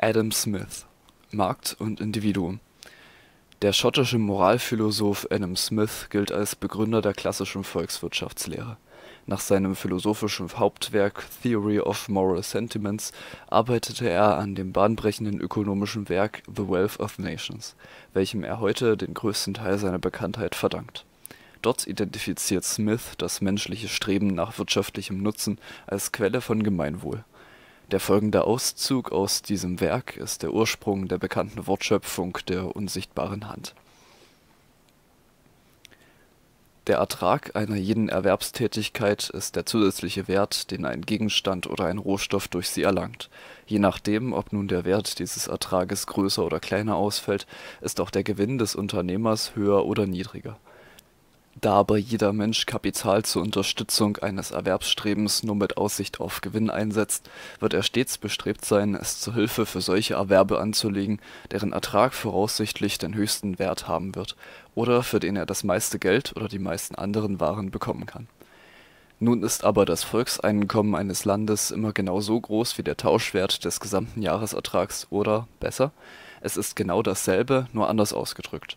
Adam Smith (Markt und Individuum). Der schottische Moralphilosoph Adam Smith gilt als Begründer der klassischen Volkswirtschaftslehre. Nach seinem philosophischen Hauptwerk Theory of Moral Sentiments arbeitete er an dem bahnbrechenden ökonomischen Werk The Wealth of Nations, welchem er heute den größten Teil seiner Bekanntheit verdankt. Dort identifiziert Smith das menschliche Streben nach wirtschaftlichem Nutzen als Quelle von Gemeinwohl der folgende Auszug aus diesem Werk ist der Ursprung der bekannten Wortschöpfung der unsichtbaren Hand. Der Ertrag einer jeden Erwerbstätigkeit ist der zusätzliche Wert, den ein Gegenstand oder ein Rohstoff durch sie erlangt. Je nachdem, ob nun der Wert dieses Ertrages größer oder kleiner ausfällt, ist auch der Gewinn des Unternehmers höher oder niedriger da aber jeder Mensch Kapital zur Unterstützung eines Erwerbsstrebens nur mit Aussicht auf Gewinn einsetzt, wird er stets bestrebt sein, es zur Hilfe für solche Erwerbe anzulegen, deren Ertrag voraussichtlich den höchsten Wert haben wird, oder für den er das meiste Geld oder die meisten anderen Waren bekommen kann. Nun ist aber das Volkseinkommen eines Landes immer genau so groß wie der Tauschwert des gesamten Jahresertrags oder, besser, es ist genau dasselbe, nur anders ausgedrückt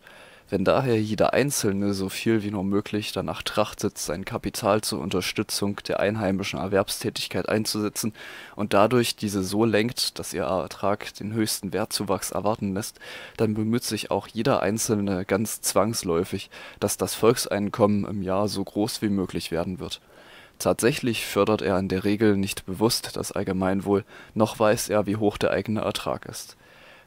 wenn daher jeder Einzelne so viel wie nur möglich danach trachtet, sein Kapital zur Unterstützung der einheimischen Erwerbstätigkeit einzusetzen und dadurch diese so lenkt, dass ihr Ertrag den höchsten Wertzuwachs erwarten lässt, dann bemüht sich auch jeder Einzelne ganz zwangsläufig, dass das Volkseinkommen im Jahr so groß wie möglich werden wird. Tatsächlich fördert er in der Regel nicht bewusst das Allgemeinwohl, noch weiß er, wie hoch der eigene Ertrag ist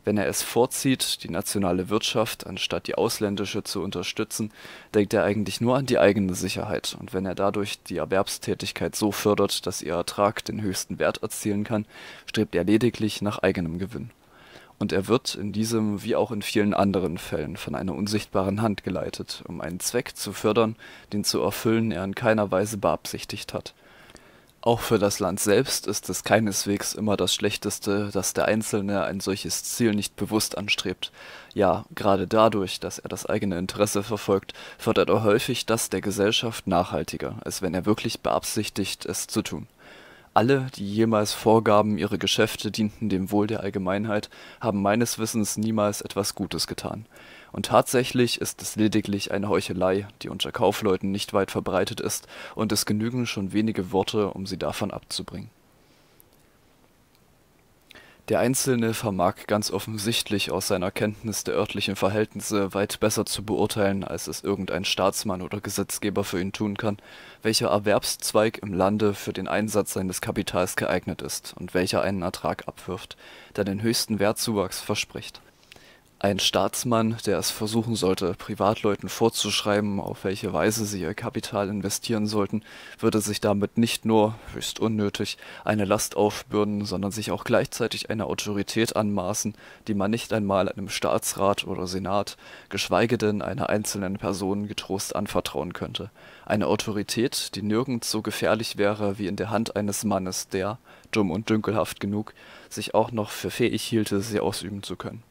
wenn er es vorzieht, die nationale Wirtschaft anstatt die ausländische zu unterstützen, denkt er eigentlich nur an die eigene Sicherheit, und wenn er dadurch die Erwerbstätigkeit so fördert, dass ihr Ertrag den höchsten Wert erzielen kann, strebt er lediglich nach eigenem Gewinn. Und er wird in diesem wie auch in vielen anderen Fällen von einer unsichtbaren Hand geleitet, um einen Zweck zu fördern, den zu erfüllen er in keiner Weise beabsichtigt hat auch für das Land selbst ist es keineswegs immer das Schlechteste, dass der Einzelne ein solches Ziel nicht bewusst anstrebt. Ja, gerade dadurch, dass er das eigene Interesse verfolgt, fördert er häufig das der Gesellschaft nachhaltiger, als wenn er wirklich beabsichtigt, es zu tun. Alle, die jemals vorgaben, ihre Geschäfte dienten dem Wohl der Allgemeinheit, haben meines Wissens niemals etwas Gutes getan und tatsächlich ist es lediglich eine Heuchelei, die unter Kaufleuten nicht weit verbreitet ist, und es genügen schon wenige Worte, um sie davon abzubringen. Der Einzelne vermag ganz offensichtlich aus seiner Kenntnis der örtlichen Verhältnisse weit besser zu beurteilen, als es irgendein Staatsmann oder Gesetzgeber für ihn tun kann, welcher Erwerbszweig im Lande für den Einsatz seines Kapitals geeignet ist und welcher einen Ertrag abwirft, der den höchsten Wertzuwachs verspricht ein Staatsmann, der es versuchen sollte, Privatleuten vorzuschreiben, auf welche Weise sie ihr Kapital investieren sollten, würde sich damit nicht nur, höchst unnötig, eine Last aufbürden, sondern sich auch gleichzeitig eine Autorität anmaßen, die man nicht einmal einem Staatsrat oder Senat, geschweige denn einer einzelnen Person getrost anvertrauen könnte. Eine Autorität, die nirgends so gefährlich wäre wie in der Hand eines Mannes, der, dumm und dünkelhaft genug, sich auch noch für fähig hielte, sie ausüben zu können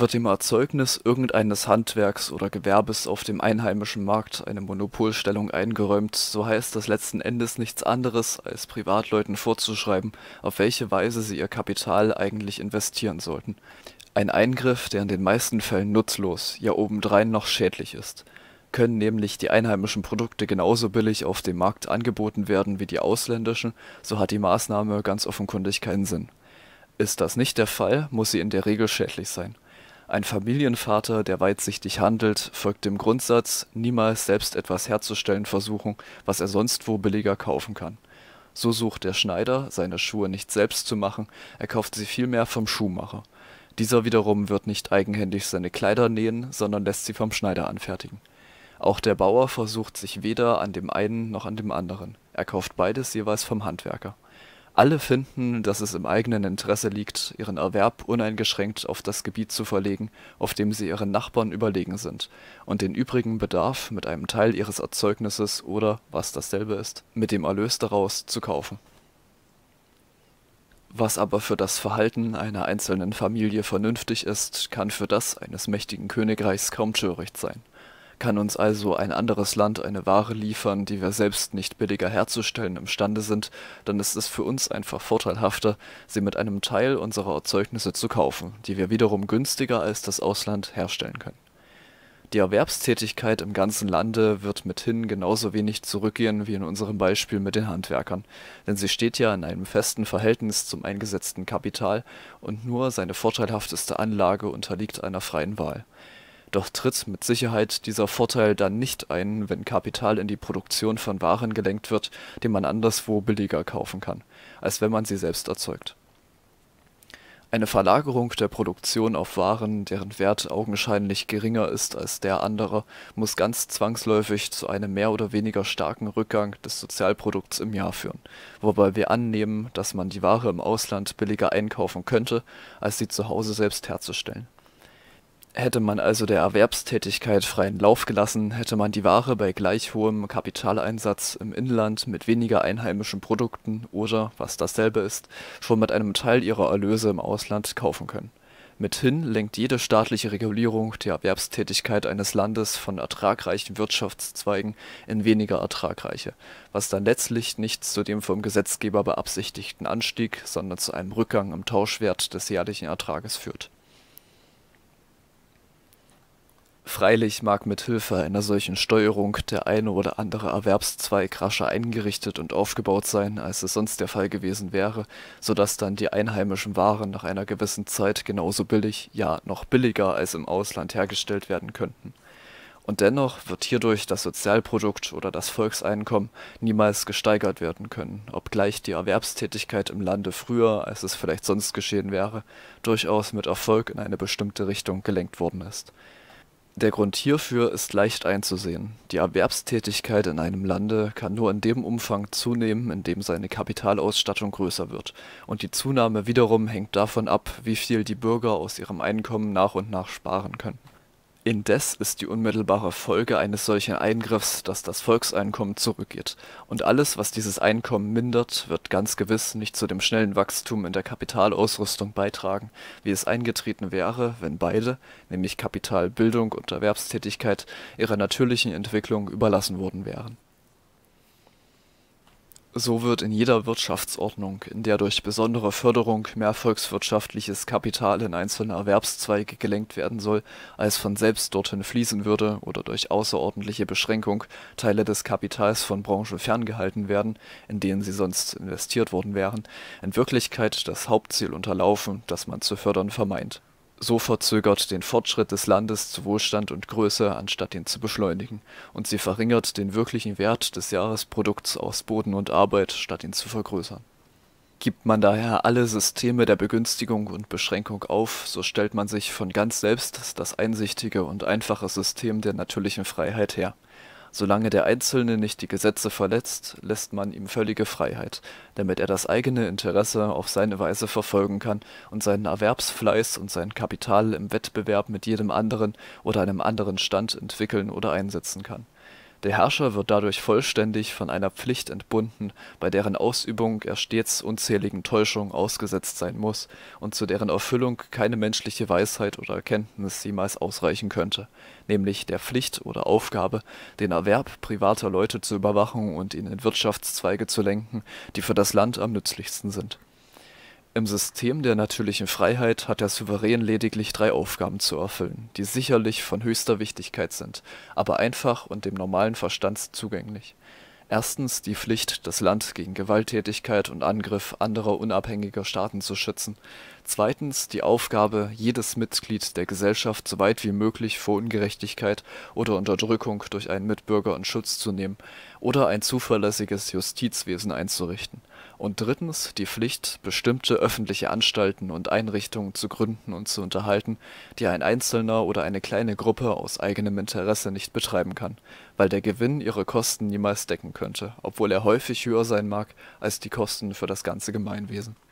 wird dem Erzeugnis irgendeines Handwerks oder Gewerbes auf dem einheimischen Markt eine Monopolstellung eingeräumt, so heißt das letzten Endes nichts anderes, als Privatleuten vorzuschreiben, auf welche Weise sie ihr Kapital eigentlich investieren sollten. Ein Eingriff, der in den meisten Fällen nutzlos, ja obendrein noch schädlich ist können nämlich die einheimischen Produkte genauso billig auf dem Markt angeboten werden wie die ausländischen, so hat die Maßnahme ganz offenkundig keinen Sinn. Ist das nicht der Fall, muss sie in der Regel schädlich sein. Ein Familienvater, der weitsichtig handelt, folgt dem Grundsatz, niemals selbst etwas herzustellen versuchen, was er sonst wo billiger kaufen kann. So sucht der Schneider, seine Schuhe nicht selbst zu machen, er kauft sie vielmehr vom Schuhmacher. Dieser wiederum wird nicht eigenhändig seine Kleider nähen, sondern lässt sie vom Schneider anfertigen. Auch der Bauer versucht sich weder an dem einen noch an dem anderen, er kauft beides jeweils vom Handwerker alle finden, dass es im eigenen Interesse liegt, ihren Erwerb uneingeschränkt auf das Gebiet zu verlegen, auf dem sie ihren Nachbarn überlegen sind, und den übrigen Bedarf mit einem Teil ihres Erzeugnisses oder (was dasselbe ist) mit dem Erlös daraus zu kaufen. Was aber für das Verhalten einer einzelnen Familie vernünftig ist, kann für das eines mächtigen Königreichs kaum töricht sein kann uns also ein anderes Land eine Ware liefern, die wir selbst nicht billiger herzustellen imstande sind, dann ist es für uns einfach vorteilhafter, sie mit einem Teil unserer Erzeugnisse zu kaufen, die wir wiederum günstiger als das Ausland herstellen können. Die Erwerbstätigkeit im ganzen Lande wird mithin genauso wenig zurückgehen wie in unserem Beispiel mit den Handwerkern, denn sie steht ja in einem festen Verhältnis zum eingesetzten Kapital und nur seine vorteilhafteste Anlage unterliegt einer freien Wahl. Doch tritt mit Sicherheit dieser Vorteil dann nicht ein, wenn Kapital in die Produktion von Waren gelenkt wird, die man anderswo billiger kaufen kann, als wenn man sie selbst erzeugt. Eine Verlagerung der Produktion auf Waren, deren Wert augenscheinlich geringer ist als der anderer, muss ganz zwangsläufig zu einem mehr oder weniger starken Rückgang des Sozialprodukts im Jahr führen, wobei wir annehmen, dass man die Ware im Ausland billiger einkaufen könnte, als sie zu Hause selbst herzustellen Hätte man also der Erwerbstätigkeit freien Lauf gelassen, hätte man die Ware bei gleich hohem Kapitaleinsatz im Inland mit weniger einheimischen Produkten oder, was dasselbe ist, schon mit einem Teil ihrer Erlöse im Ausland kaufen können. Mithin lenkt jede staatliche Regulierung die Erwerbstätigkeit eines Landes von ertragreichen Wirtschaftszweigen in weniger ertragreiche, was dann letztlich nicht zu dem vom Gesetzgeber beabsichtigten Anstieg, sondern zu einem Rückgang im Tauschwert des jährlichen Ertrages führt Freilich mag mit Hilfe einer solchen Steuerung der eine oder andere Erwerbszweig rascher eingerichtet und aufgebaut sein, als es sonst der Fall gewesen wäre, so dass dann die einheimischen Waren nach einer gewissen Zeit genauso billig, ja noch billiger als im Ausland hergestellt werden könnten. Und dennoch wird hierdurch das Sozialprodukt oder das Volkseinkommen niemals gesteigert werden können, obgleich die Erwerbstätigkeit im Lande früher, als es vielleicht sonst geschehen wäre, durchaus mit Erfolg in eine bestimmte Richtung gelenkt worden ist. Der Grund hierfür ist leicht einzusehen: Die Erwerbstätigkeit in einem Lande kann nur in dem Umfang zunehmen, in dem seine Kapitalausstattung größer wird, und die Zunahme wiederum hängt davon ab, wie viel die Bürger aus ihrem Einkommen nach und nach sparen können Indes ist die unmittelbare Folge eines solchen Eingriffs, dass das Volkseinkommen zurückgeht, und alles, was dieses Einkommen mindert, wird ganz gewiss nicht zu dem schnellen Wachstum in der Kapitalausrüstung beitragen, wie es eingetreten wäre, wenn beide, nämlich Kapitalbildung und Erwerbstätigkeit, ihrer natürlichen Entwicklung überlassen worden wären so wird in jeder Wirtschaftsordnung, in der durch besondere Förderung mehr volkswirtschaftliches Kapital in einzelne Erwerbszweige gelenkt werden soll, als von selbst dorthin fließen würde oder durch außerordentliche Beschränkung Teile des Kapitals von Branchen ferngehalten werden, in denen sie sonst investiert worden wären, in Wirklichkeit das Hauptziel unterlaufen, das man zu fördern vermeint so verzögert den Fortschritt des Landes zu Wohlstand und Größe, anstatt ihn zu beschleunigen, und sie verringert den wirklichen Wert des Jahresprodukts aus Boden und Arbeit, statt ihn zu vergrößern. Gibt man daher alle Systeme der Begünstigung und Beschränkung auf, so stellt man sich von ganz selbst das einsichtige und einfache System der natürlichen Freiheit her Solange der Einzelne nicht die Gesetze verletzt, lässt man ihm völlige Freiheit, damit er das eigene Interesse auf seine Weise verfolgen kann und seinen Erwerbsfleiß und sein Kapital im Wettbewerb mit jedem anderen oder einem anderen Stand entwickeln oder einsetzen kann der Herrscher wird dadurch vollständig von einer Pflicht entbunden, bei deren Ausübung er stets unzähligen Täuschungen ausgesetzt sein muss und zu deren Erfüllung keine menschliche Weisheit oder Erkenntnis jemals ausreichen könnte, nämlich der Pflicht oder Aufgabe, den Erwerb privater Leute zu überwachen und ihn in Wirtschaftszweige zu lenken, die für das Land am nützlichsten sind im System der natürlichen Freiheit hat der Souverän lediglich drei Aufgaben zu erfüllen, die sicherlich von höchster Wichtigkeit sind, aber einfach und dem normalen Verstand zugänglich: Erstens die Pflicht, das Land gegen Gewalttätigkeit und Angriff anderer unabhängiger Staaten zu schützen zweitens die Aufgabe, jedes Mitglied der Gesellschaft so weit wie möglich vor Ungerechtigkeit oder Unterdrückung durch einen Mitbürger in Schutz zu nehmen oder ein zuverlässiges Justizwesen einzurichten; und drittens die Pflicht, bestimmte öffentliche Anstalten und Einrichtungen zu gründen und zu unterhalten, die ein Einzelner oder eine kleine Gruppe aus eigenem Interesse nicht betreiben kann, weil der Gewinn ihre Kosten niemals decken könnte, obwohl er häufig höher sein mag als die Kosten für das ganze Gemeinwesen